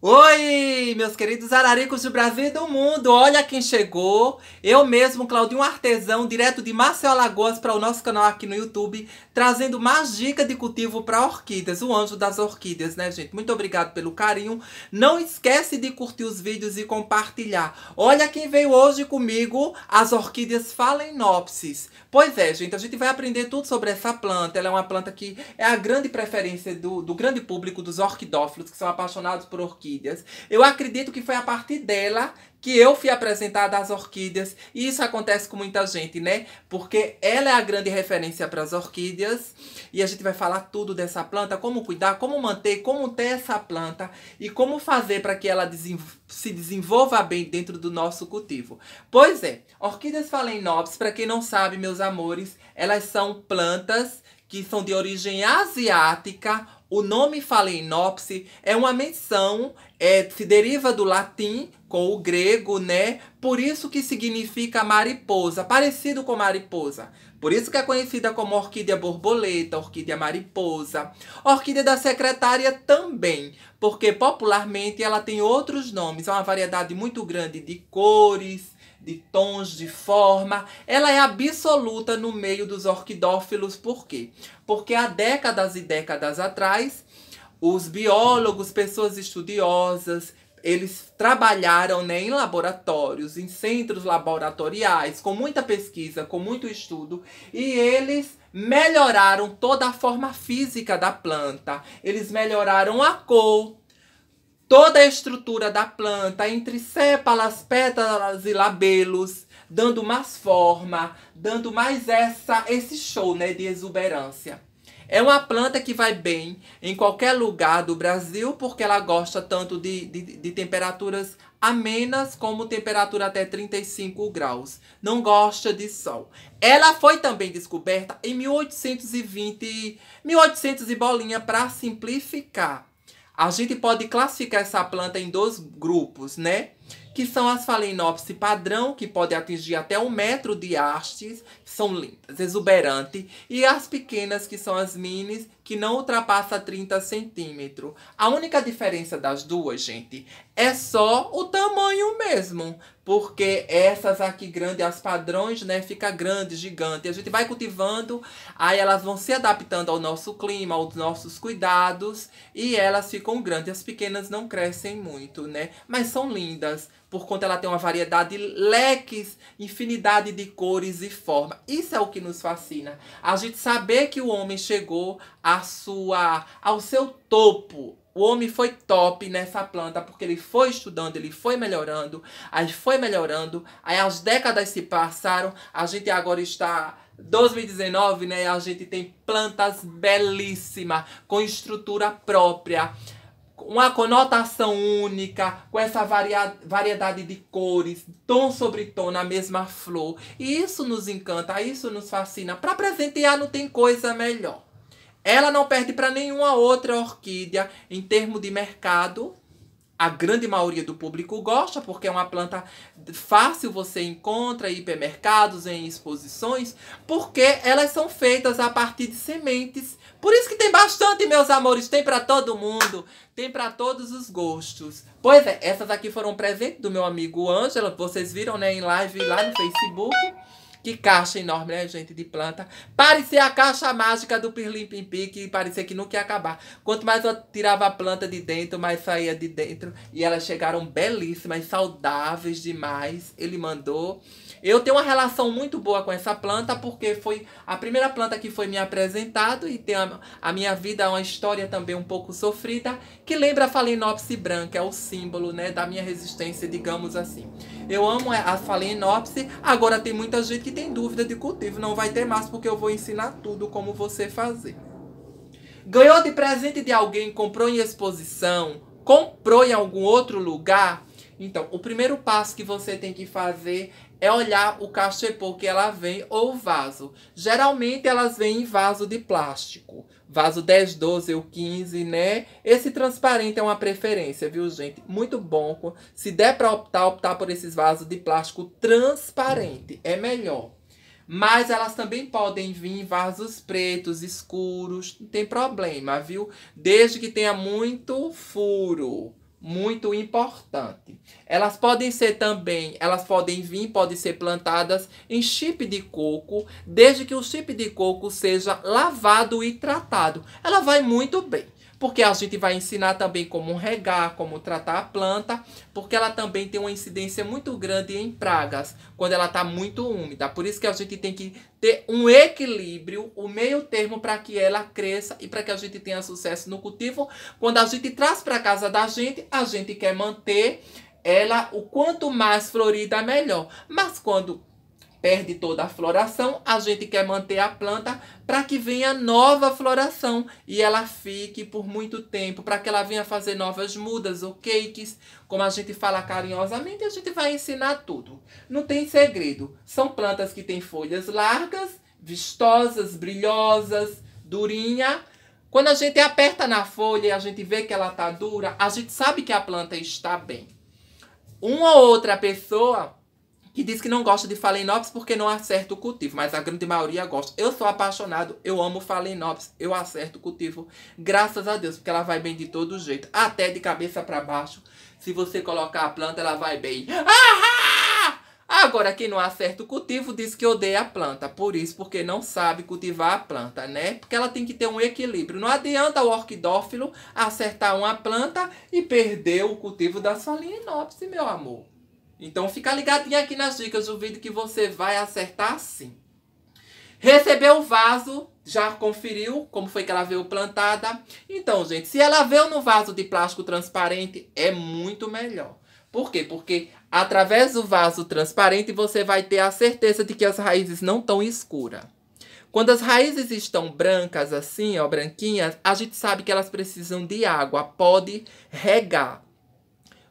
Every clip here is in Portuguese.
Oi, meus queridos araricos do Brasil e do mundo! Olha quem chegou! Eu mesmo, Claudinho Artesão, direto de Maceió Alagoas para o nosso canal aqui no YouTube, trazendo mais dicas de cultivo para orquídeas, o anjo das orquídeas, né, gente? Muito obrigado pelo carinho. Não esquece de curtir os vídeos e compartilhar. Olha quem veio hoje comigo, as orquídeas Phalaenopsis. Pois é, gente, a gente vai aprender tudo sobre essa planta. Ela é uma planta que é a grande preferência do, do grande público dos orquidófilos, que são apaixonados por orquídeas orquídeas. Eu acredito que foi a partir dela que eu fui apresentada às orquídeas. E isso acontece com muita gente, né? Porque ela é a grande referência para as orquídeas. E a gente vai falar tudo dessa planta, como cuidar, como manter, como ter essa planta e como fazer para que ela se desenvolva bem dentro do nosso cultivo. Pois é, orquídeas falenopes, para quem não sabe, meus amores, elas são plantas que são de origem asiática o nome phalaenopse é uma menção, é, se deriva do latim com o grego, né? Por isso que significa mariposa, parecido com mariposa. Por isso que é conhecida como orquídea borboleta, orquídea mariposa, orquídea da secretária também, porque popularmente ela tem outros nomes, é uma variedade muito grande de cores, de tons, de forma, ela é absoluta no meio dos orquidófilos. Por quê? Porque há décadas e décadas atrás, os biólogos, pessoas estudiosas, eles trabalharam né, em laboratórios, em centros laboratoriais, com muita pesquisa, com muito estudo, e eles melhoraram toda a forma física da planta. Eles melhoraram a cor, toda a estrutura da planta, entre sépalas, pétalas e labelos, dando mais forma, dando mais essa, esse show né, de exuberância. É uma planta que vai bem em qualquer lugar do Brasil, porque ela gosta tanto de, de, de temperaturas amenas como temperatura até 35 graus. Não gosta de sol. Ela foi também descoberta em 1820, 1800 e bolinha para simplificar a gente pode classificar essa planta em dois grupos, né? Que são as phalaenopsis padrão, que pode atingir até um metro de hastes, são lindas, exuberantes. E as pequenas, que são as minis, que não ultrapassa 30 centímetros. A única diferença das duas, gente, é só o tamanho mesmo. Porque essas aqui grandes, as padrões, né, fica grande, gigante. A gente vai cultivando, aí elas vão se adaptando ao nosso clima, aos nossos cuidados, e elas ficam grandes. As pequenas não crescem muito, né? Mas são lindas, por conta ela tem uma variedade, leques, infinidade de cores e formas. Isso é o que nos fascina. A gente saber que o homem chegou a sua, ao seu topo. O homem foi top nessa planta porque ele foi estudando, ele foi melhorando, aí foi melhorando, aí as décadas se passaram, a gente agora está 2019, né? A gente tem plantas belíssimas, com estrutura própria, uma conotação única, com essa varia variedade de cores, tom sobre tom na mesma flor. E isso nos encanta, isso nos fascina. Para presentear não tem coisa melhor. Ela não perde para nenhuma outra orquídea em termos de mercado. A grande maioria do público gosta porque é uma planta fácil você encontra em hipermercados, em exposições, porque elas são feitas a partir de sementes. Por isso que tem bastante, meus amores, tem para todo mundo, tem para todos os gostos. Pois é, essas aqui foram um presente do meu amigo Ângelo, vocês viram, né, em live lá no Facebook. Que caixa enorme, né, gente, de planta. Parecia a caixa mágica do Pirlim Pimpi, que parecia que nunca ia acabar. Quanto mais eu tirava a planta de dentro, mais saía de dentro. E elas chegaram belíssimas, saudáveis demais. Ele mandou eu tenho uma relação muito boa com essa planta porque foi a primeira planta que foi me apresentado e tem a, a minha vida uma história também um pouco sofrida que lembra a Phalaenopsis branca, é o símbolo, né, da minha resistência, digamos assim. Eu amo a Phalaenopsis. Agora tem muita gente que tem dúvida de cultivo, não vai ter mais porque eu vou ensinar tudo como você fazer. Ganhou de presente de alguém, comprou em exposição, comprou em algum outro lugar, então, o primeiro passo que você tem que fazer é olhar o cachepô que ela vem ou o vaso. Geralmente elas vêm em vaso de plástico. Vaso 10, 12 ou 15, né? Esse transparente é uma preferência, viu, gente? Muito bom. Se der para optar, optar por esses vasos de plástico transparente. É melhor. Mas elas também podem vir em vasos pretos, escuros, não tem problema, viu? Desde que tenha muito furo muito importante. Elas podem ser também, elas podem vir, podem ser plantadas em chip de coco, desde que o chip de coco seja lavado e tratado. Ela vai muito bem. Porque a gente vai ensinar também como regar, como tratar a planta, porque ela também tem uma incidência muito grande em pragas, quando ela está muito úmida. Por isso que a gente tem que ter um equilíbrio, o um meio termo para que ela cresça e para que a gente tenha sucesso no cultivo. Quando a gente traz para casa da gente, a gente quer manter ela o quanto mais florida melhor. Mas quando perde toda a floração, a gente quer manter a planta para que venha nova floração e ela fique por muito tempo, para que ela venha fazer novas mudas ou cakes, como a gente fala carinhosamente, a gente vai ensinar tudo. Não tem segredo. São plantas que têm folhas largas, vistosas, brilhosas, durinha. Quando a gente aperta na folha e a gente vê que ela está dura, a gente sabe que a planta está bem. Uma ou outra pessoa que diz que não gosta de Phalaenopsis porque não acerta o cultivo, mas a grande maioria gosta. Eu sou apaixonado, eu amo Phalaenopsis, eu acerto o cultivo, graças a Deus, porque ela vai bem de todo jeito, até de cabeça para baixo. Se você colocar a planta, ela vai bem. Ahá! Agora, quem não acerta o cultivo diz que odeia a planta, por isso, porque não sabe cultivar a planta, né? Porque ela tem que ter um equilíbrio. Não adianta o orquidófilo acertar uma planta e perder o cultivo da sua meu amor. Então fica ligadinho aqui nas dicas do vídeo que você vai acertar sim. Recebeu o vaso, já conferiu como foi que ela veio plantada. Então, gente, se ela veio no vaso de plástico transparente, é muito melhor. Por quê? Porque através do vaso transparente você vai ter a certeza de que as raízes não estão escuras. Quando as raízes estão brancas assim, ó, branquinhas, a gente sabe que elas precisam de água, pode regar.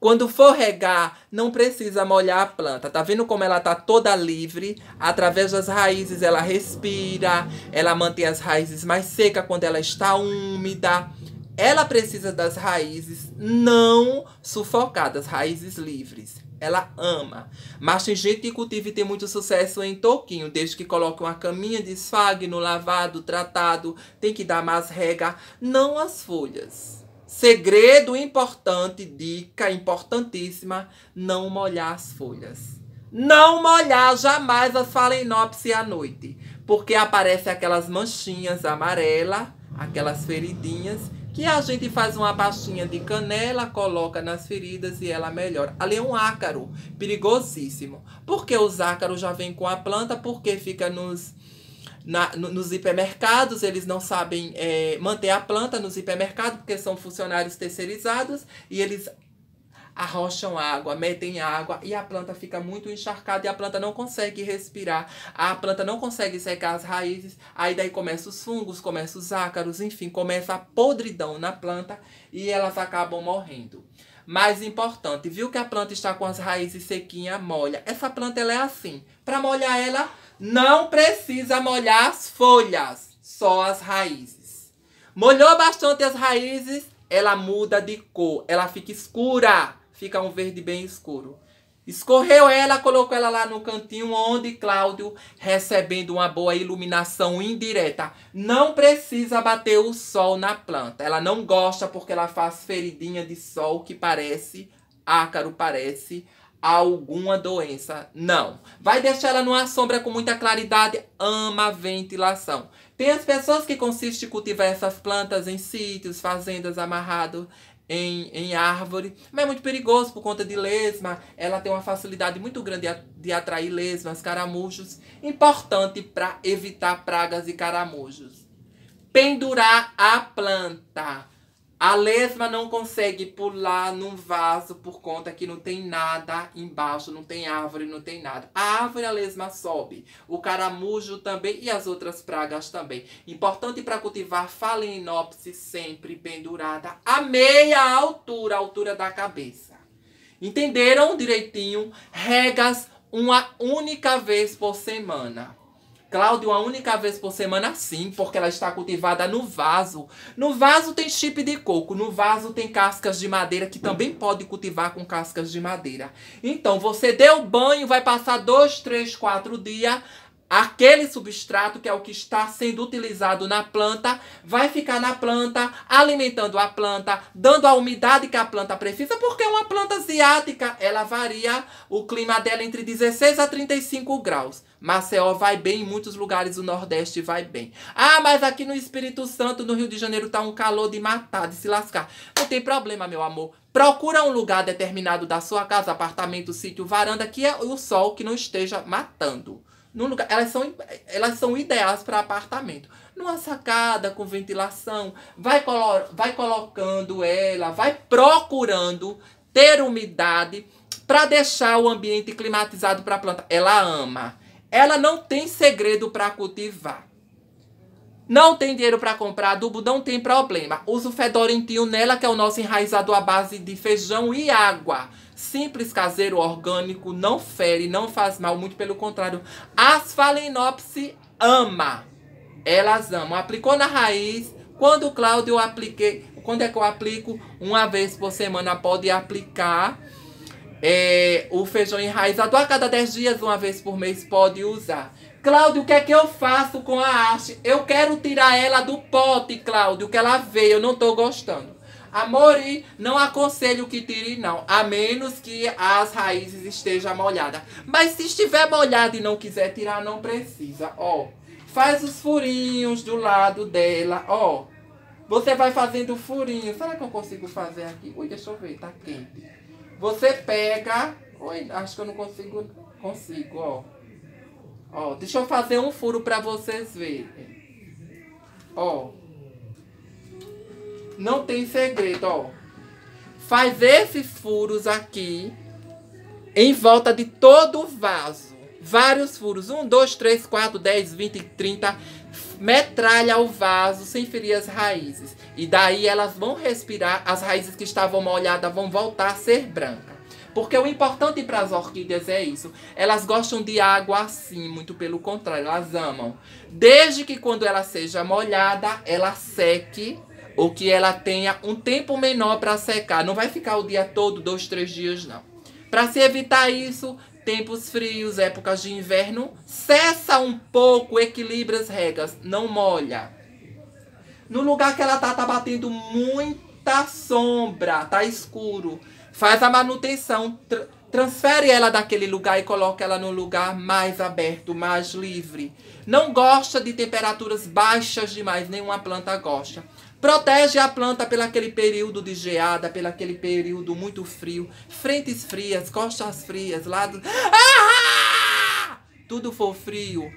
Quando for regar, não precisa molhar a planta. Tá vendo como ela tá toda livre? Através das raízes ela respira, ela mantém as raízes mais secas quando ela está úmida. Ela precisa das raízes não sufocadas, raízes livres. Ela ama. Mas tem gente que cultiva e tem muito sucesso em toquinho, desde que coloque uma caminha de esfagno, lavado, tratado, tem que dar mais rega, não as folhas. Segredo importante, dica importantíssima: não molhar as folhas. Não molhar jamais as phalaenopsis à noite, porque aparecem aquelas manchinhas amarelas, aquelas feridinhas, que a gente faz uma pastinha de canela, coloca nas feridas e ela melhora. Ali é um ácaro perigosíssimo, porque os ácaros já vêm com a planta, porque fica nos na, no, nos hipermercados, eles não sabem é, manter a planta nos hipermercados, porque são funcionários terceirizados e eles arrocham água, metem água e a planta fica muito encharcada e a planta não consegue respirar, a planta não consegue secar as raízes, aí daí começa os fungos, começa os ácaros, enfim, começa a podridão na planta e elas acabam morrendo. Mais importante, viu que a planta está com as raízes sequinha, molha. Essa planta ela é assim. Para molhar ela, não precisa molhar as folhas, só as raízes. Molhou bastante as raízes, ela muda de cor, ela fica escura, fica um verde bem escuro. Escorreu ela, colocou ela lá no cantinho onde Cláudio, recebendo uma boa iluminação indireta, não precisa bater o sol na planta. Ela não gosta porque ela faz feridinha de sol que parece ácaro, parece alguma doença. Não. Vai deixar ela numa sombra com muita claridade. Ama a ventilação. Tem as pessoas que consiste em cultivar essas plantas em sítios, fazendas amarrado em, em árvore, mas é muito perigoso por conta de lesma. Ela tem uma facilidade muito grande de atrair lesmas, caramujos. Importante para evitar pragas e caramujos. Pendurar a planta. A lesma não consegue pular num vaso por conta que não tem nada embaixo, não tem árvore, não tem nada. A árvore a lesma sobe, o caramujo também e as outras pragas também. Importante para cultivar falenopsis sempre pendurada a meia altura, a altura da cabeça. Entenderam direitinho? Regas uma única vez por semana. Cláudio, uma única vez por semana, sim, porque ela está cultivada no vaso. No vaso tem chip de coco, no vaso tem cascas de madeira, que também pode cultivar com cascas de madeira. Então, você deu banho, vai passar dois, três, quatro dias, Aquele substrato, que é o que está sendo utilizado na planta, vai ficar na planta, alimentando a planta, dando a umidade que a planta precisa, porque uma planta asiática, ela varia o clima dela entre 16 a 35 graus. Maceió vai bem, em muitos lugares do Nordeste vai bem. Ah, mas aqui no Espírito Santo, no Rio de Janeiro, tá um calor de matar, de se lascar. Não tem problema, meu amor. Procura um lugar determinado da sua casa, apartamento, sítio, varanda, que é o sol que não esteja matando. Num lugar, elas são, elas são ideais para apartamento. Numa sacada com ventilação, vai, colo, vai colocando ela, vai procurando ter umidade para deixar o ambiente climatizado para a planta. Ela ama. Ela não tem segredo para cultivar. Não tem dinheiro para comprar adubo, não tem problema. Usa o fedorentinho nela, que é o nosso enraizado à base de feijão e água. Simples, caseiro, orgânico, não fere, não faz mal, muito pelo contrário. As Falenopsis ama. Elas amam. Aplicou na raiz. Quando o Cláudio eu apliquei, quando é que eu aplico? Uma vez por semana pode aplicar. É, o feijão enraizado a cada 10 dias, uma vez por mês, pode usar. Cláudio, o que é que eu faço com a arte? Eu quero tirar ela do pote, Cláudio, que ela veio, eu não estou gostando. Amori, não aconselho que tire, não. A menos que as raízes estejam molhadas. Mas se estiver molhada e não quiser tirar, não precisa. Ó, faz os furinhos do lado dela, ó. Você vai fazendo furinho. Será que eu consigo fazer aqui? Ui, deixa eu ver, tá quente. Você pega... Ui, acho que eu não consigo... Consigo, ó. Ó, deixa eu fazer um furo para vocês verem. Ó. Não tem segredo, ó. Faz esses furos aqui em volta de todo o vaso. Vários furos. Um, dois, três, quatro, dez, vinte, trinta Metralha o vaso sem ferir as raízes. E daí elas vão respirar. As raízes que estavam molhadas vão voltar a ser brancas. Porque o importante para as orquídeas é isso. Elas gostam de água assim, muito pelo contrário, elas amam. Desde que quando ela seja molhada, ela seque ou que ela tenha um tempo menor para secar. Não vai ficar o dia todo, dois, três dias, não. Para se evitar isso, tempos frios, épocas de inverno, cessa um pouco, equilibra as regas, não molha. No lugar que ela tá, tá batendo muita sombra, tá escuro. Faz a manutenção, transfere ela daquele lugar e coloca ela num lugar mais aberto, mais livre. Não gosta de temperaturas baixas demais, nenhuma planta gosta. Protege a planta pelo aquele período de geada, pelo aquele período muito frio, frentes frias, costas frias, lados. Ah! Tudo for frio,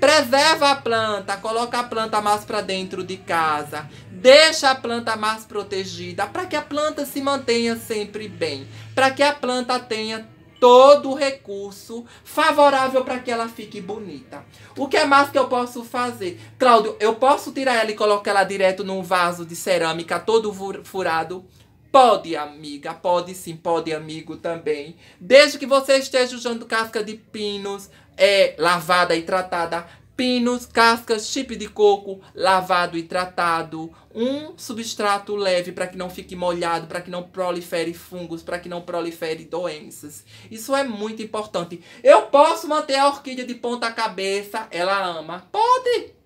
Preserva a planta, coloca a planta mais para dentro de casa, deixa a planta mais protegida, para que a planta se mantenha sempre bem, para que a planta tenha todo o recurso favorável para que ela fique bonita. O que mais que eu posso fazer? Cláudio, eu posso tirar ela e colocar ela direto num vaso de cerâmica todo furado? Pode, amiga, pode sim, pode, amigo também. Desde que você esteja usando casca de pinos, é lavada e tratada. Pinos, cascas, chip de coco, lavado e tratado. Um substrato leve para que não fique molhado, para que não prolifere fungos, para que não prolifere doenças. Isso é muito importante. Eu posso manter a orquídea de ponta cabeça, ela ama. Pode!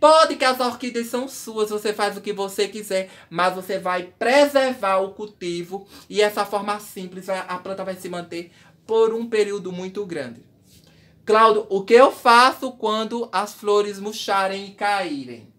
Pode que as orquídeas são suas, você faz o que você quiser, mas você vai preservar o cultivo e essa forma simples a planta vai se manter por um período muito grande. Cláudio, o que eu faço quando as flores murcharem e caírem?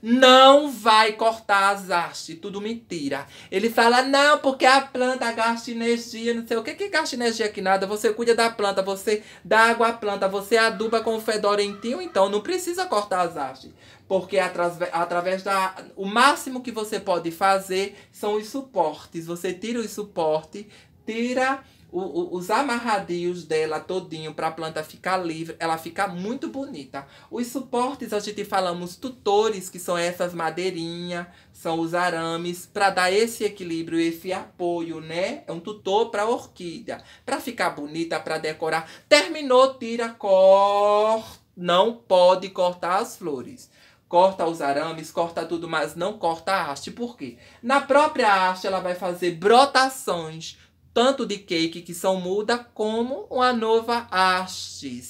Não vai cortar as hastes, tudo mentira. Ele fala, não, porque a planta gasta energia, não sei o que que gasta energia que nada. Você cuida da planta, você dá água à planta, você aduba com fedorentinho, então não precisa cortar as hastes. Porque através, através da. O máximo que você pode fazer são os suportes. Você tira os suportes tira o, o, os amarradios dela todinho para a planta ficar livre, ela fica muito bonita. Os suportes, a gente falamos tutores, que são essas madeirinhas, são os arames, para dar esse equilíbrio, esse apoio, né? É um tutor para orquídea, para ficar bonita, para decorar. Terminou, tira, corta. Não pode cortar as flores corta os arames, corta tudo, mas não corta a haste. Por quê? Na própria haste ela vai fazer brotações tanto de cake que são muda como uma nova haste.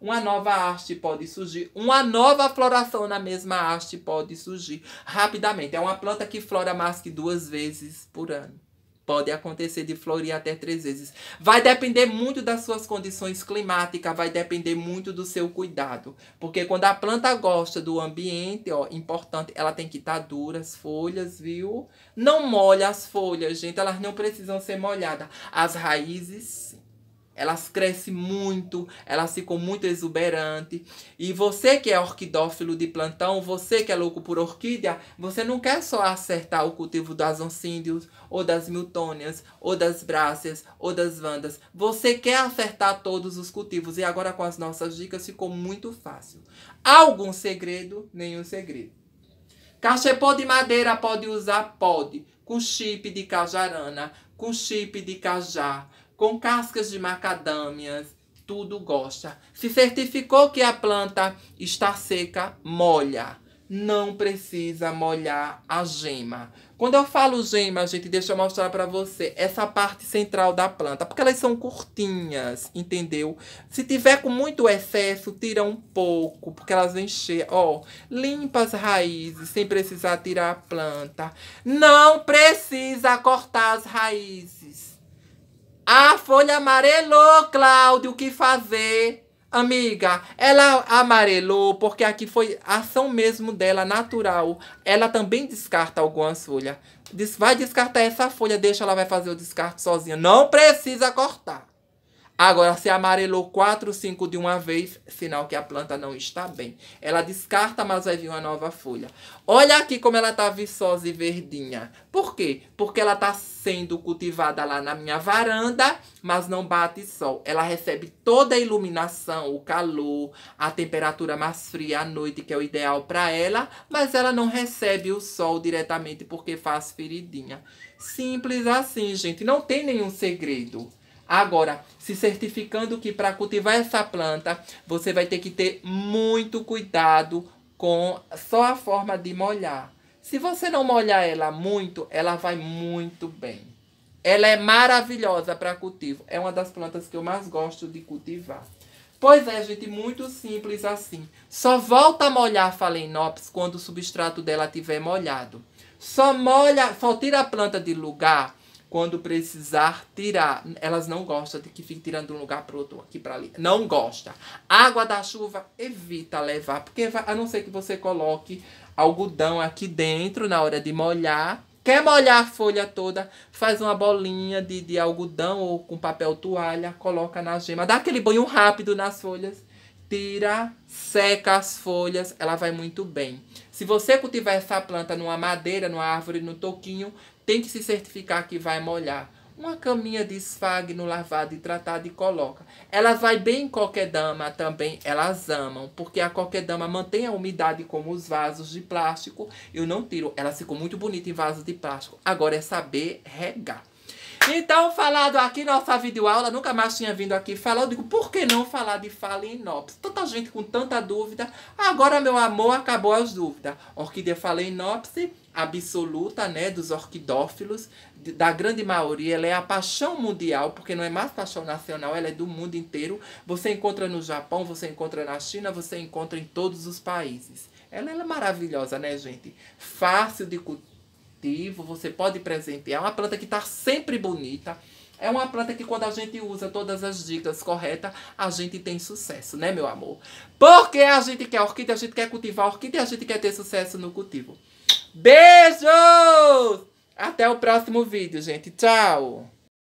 Uma nova haste pode surgir, uma nova floração na mesma haste pode surgir rapidamente. É uma planta que flora mais que duas vezes por ano. Pode acontecer de florir até três vezes. Vai depender muito das suas condições climáticas, vai depender muito do seu cuidado. Porque quando a planta gosta do ambiente, ó, importante, ela tem que estar tá dura as folhas, viu? Não molha as folhas, gente, elas não precisam ser molhadas. As raízes, sim. Elas crescem muito, elas ficam muito exuberantes. E você que é orquidófilo de plantão, você que é louco por orquídea, você não quer só acertar o cultivo das Oncíndios ou das miltônias, ou das bráceas, ou das vandas. Você quer acertar todos os cultivos. E agora com as nossas dicas ficou muito fácil. Algum segredo? Nenhum segredo. Cachepô de madeira pode usar? Pode. Com chip de cajarana, com chip de cajá, com cascas de macadâmias, tudo gosta. Se certificou que a planta está seca, molha. Não precisa molhar a gema. Quando eu falo gema, gente, deixa eu mostrar para você essa parte central da planta, porque elas são curtinhas, entendeu? Se tiver com muito excesso, tira um pouco, porque elas enchem. Ó, limpa as raízes sem precisar tirar a planta. Não precisa cortar as raízes. A folha amarelou, Cláudio, o que fazer? Amiga, ela amarelou porque aqui foi ação mesmo dela, natural. Ela também descarta algumas folhas. vai descartar essa folha, deixa ela vai fazer o descarte sozinha. Não precisa cortar. Agora, se amarelou 4, 5 de uma vez, sinal que a planta não está bem. Ela descarta, mas vai vir uma nova folha. Olha aqui como ela está viçosa e verdinha. Por quê? Porque ela está sendo cultivada lá na minha varanda, mas não bate sol. Ela recebe toda a iluminação, o calor, a temperatura mais fria à noite, que é o ideal para ela, mas ela não recebe o sol diretamente porque faz feridinha. Simples assim, gente. Não tem nenhum segredo. Agora, se certificando que para cultivar essa planta, você vai ter que ter muito cuidado com só a forma de molhar. Se você não molhar ela muito, ela vai muito bem. Ela é maravilhosa para cultivo. É uma das plantas que eu mais gosto de cultivar. Pois é, gente, muito simples assim. Só volta a molhar a Phalaenops quando o substrato dela tiver molhado. Só molha, só tira a planta de lugar quando precisar tirar. Elas não gostam de que fique tirando de um lugar para outro, aqui para ali. Não gosta. Água da chuva, evita levar, porque vai, a não ser que você coloque algodão aqui dentro na hora de molhar. Quer molhar a folha toda, faz uma bolinha de, de algodão ou com papel toalha, coloca na gema, dá aquele banho rápido nas folhas, tira, seca as folhas, ela vai muito bem. Se você cultivar essa planta numa madeira, numa árvore, no toquinho, tem que se certificar que vai molhar. Uma caminha de esfagno lavada e tratada e coloca. Ela vai bem em qualquer dama também, elas amam, porque a qualquer dama mantém a umidade como os vasos de plástico. Eu não tiro, ela ficou muito bonita em vasos de plástico. Agora é saber regar. Então, falado aqui, nossa videoaula, nunca mais tinha vindo aqui falar. Eu digo, por que não falar de Phalaenopsis? Tanta gente com tanta dúvida. Agora, meu amor, acabou as dúvidas. Orquídea Phalaenopsis absoluta, né, dos orquidófilos, da grande maioria, ela é a paixão mundial, porque não é mais paixão nacional, ela é do mundo inteiro. Você encontra no Japão, você encontra na China, você encontra em todos os países. Ela, ela é maravilhosa, né, gente? Fácil de cultivo, você pode presentear. É uma planta que está sempre bonita. É uma planta que quando a gente usa todas as dicas corretas, a gente tem sucesso, né, meu amor? Porque a gente quer orquídea, a gente quer cultivar orquídea, a gente quer ter sucesso no cultivo. Beijos! Até o próximo vídeo, gente. Tchau!